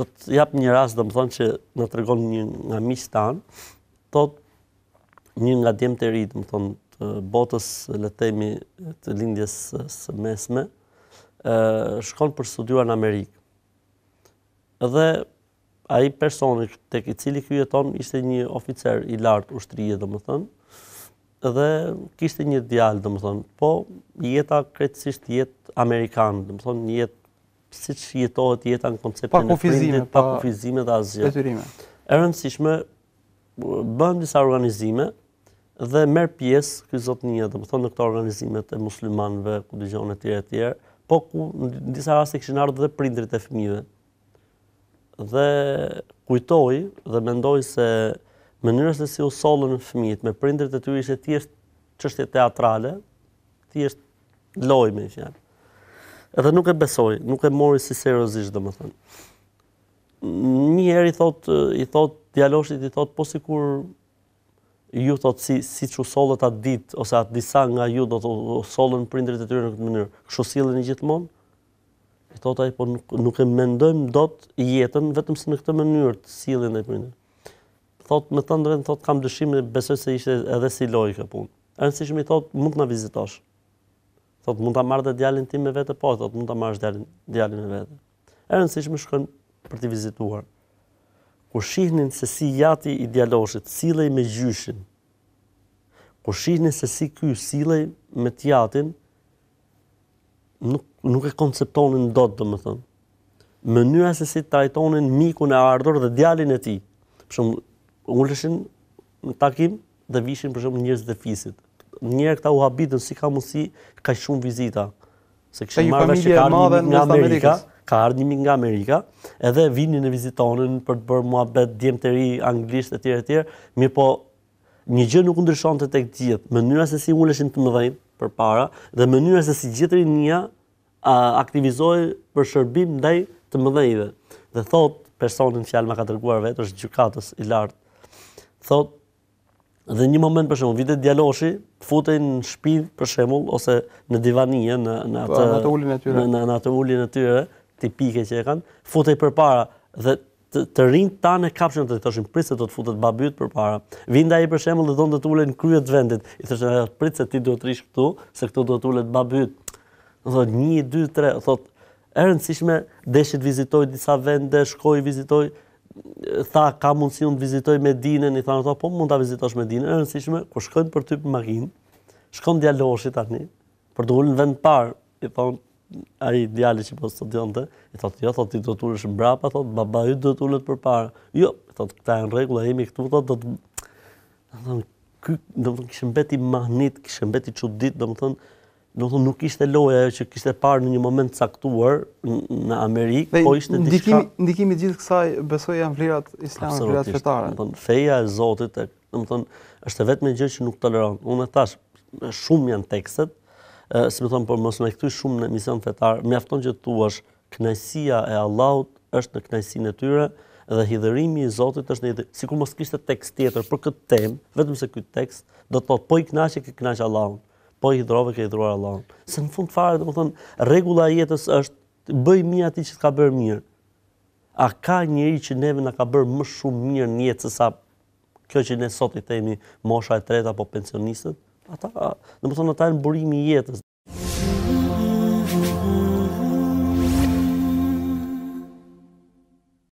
do të japë një rast, do më thonë që në të regon një nga misë tanë, thot një nga djemë të rritë, më thonë, të botës letemi të lindjes së mesme, shkon për studiua në Amerikë. Dhe aji personë të këtë cili kjo jeton, ishte një oficer i lartë ushtërije, do më thonë, dhe kishte një djalë, do më thonë, po jeta kretësisht jetë Amerikanë, do më thonë, jetë si që jetohet jeta në konceptin e prindit, pa kufizime dhe asgjë. E rëndësishme, bëhen disa organizime dhe merë pjesë këzot një, dhe më thonë në këta organizimet e muslimanve, ku dy gjonë e tjere e tjere, po ku në disa rrasi këshin ardhë dhe prindrit e fëmive. Dhe kujtoj dhe mendoj se mënyrës dhe si u solën fëmijit me prindrit e ty ishe tjeshtë qështje teatrale, tjeshtë loj me i edhe nuk e besoj, nuk e mori si seriozisht, dhe më thënë. Një herë i thot, i thot, dialoshit i thot, po si kur ju thot si, si që solët atë dit, ose atë disa nga ju do të solën prindrit e tyre në këtë mënyrë, kështu silën i gjithmonë, i thot aji, po nuk, nuk e mendojmë do të jetën, vetëm si në këtë mënyrë të silën e prindrit. Thot, me të thot, kam dëshimë, besoj se ishte edhe si lojë punë. Erënë si thot, mund të në vizitoshë thot mund ta marrë djalin tim me vete, po thot mund ta marrësh djalin djalin me vete. E rëndësishme shkon për të vizituar. Ku shihnin se si jati i djaloshit sillej me gjyshin. Ku shihnin se si ky sillej me tjatin nuk nuk e konceptonin dot, domethënë. Mënyra se si trajtonin mikun e ardhur dhe djalin e tij. Për shembull, ulëshin në takim dhe vishin për shembull njerëz të fisit njerë këta u habitën si ka mundësi ka shumë vizita. Se këshë marrë dhe që ka ardhë një nga Amerika, ka ardhë një nga Amerika, edhe vini në vizitonin për të bërë mua betë djemë të ri, anglisht e tjere e tjere, mi po një gjë nuk ndryshon të tek gjithë, mënyra se si ngulleshin të mëdhenjë për para, dhe mënyra se si gjithë një aktivizohi për shërbim ndaj të mëdhenjëve. Dhe thot, personin fjalë alma ka tërguar vetë, është gjukatës i lartë, thot, Dhe një moment për shembull, vite djaloshi, futej në shtëpi për shembull ose në divanie në në po, atë në atë ulin e tyre. Në, në, atë ulin e tyre tipike që e kanë, futej përpara dhe të, të rinë ta në kapshën të thoshin prit se do të futet babyt përpara. Vinda ai për shembull dhe donte të ulej në krye të vendit. I thoshte eh, prit se ti duhet të rish këtu, se këtu do të ulet babyt. Thotë 1 2 3, thotë e rëndësishme deshit të vizitoj disa vende, shkoj vizitoj, tha ka mundësi unë të vizitoj Medinën, i tha në po mund të vizitosh Medinën, e rëndësishme, ku shkojnë për typë për makinë, shkojnë djaloshit atëni, për të në vend parë, i tha unë, a i djali që po studion të, i tha të jo, thot, ti do të ullesh mbrapa, thot, baba ju do të ullet për parë, jo, i tha të këta e në regull, a imi këtu, thot, do të, do të, do të, do të, do të, do do thonë nuk ishte loja ajo që kishte parë në një moment caktuar në Amerikë, po ishte diçka. Ndikimi diska... ndikimi gjithë kësaj besoj janë vlerat islame, vlerat fetare. Do thonë feja e Zotit, do thonë është vetëm një gjë që nuk toleron. Unë thash shumë janë tekstet, si më thon por mos më këtu shumë në mision fetar, mjafton që thua kënaqësia e Allahut është në kënaqësinë e tyre dhe hidhërimi i Zotit është në sikur mos kishte tekst tjetër për këtë temë, vetëm se ky tekst do të thotë po i kënaqë ke kënaqë Allahun po i hidrove ke hidruar Allah. Se në fund fare, domethën rregulla e jetës është bëj mirë atë që të ka bërë mirë. A ka njëri që neve na ka bërë më shumë mirë në jetë se sa kjo që ne sot i themi mosha e tretë apo pensionistët? Ata, domethën ata janë burimi i jetës.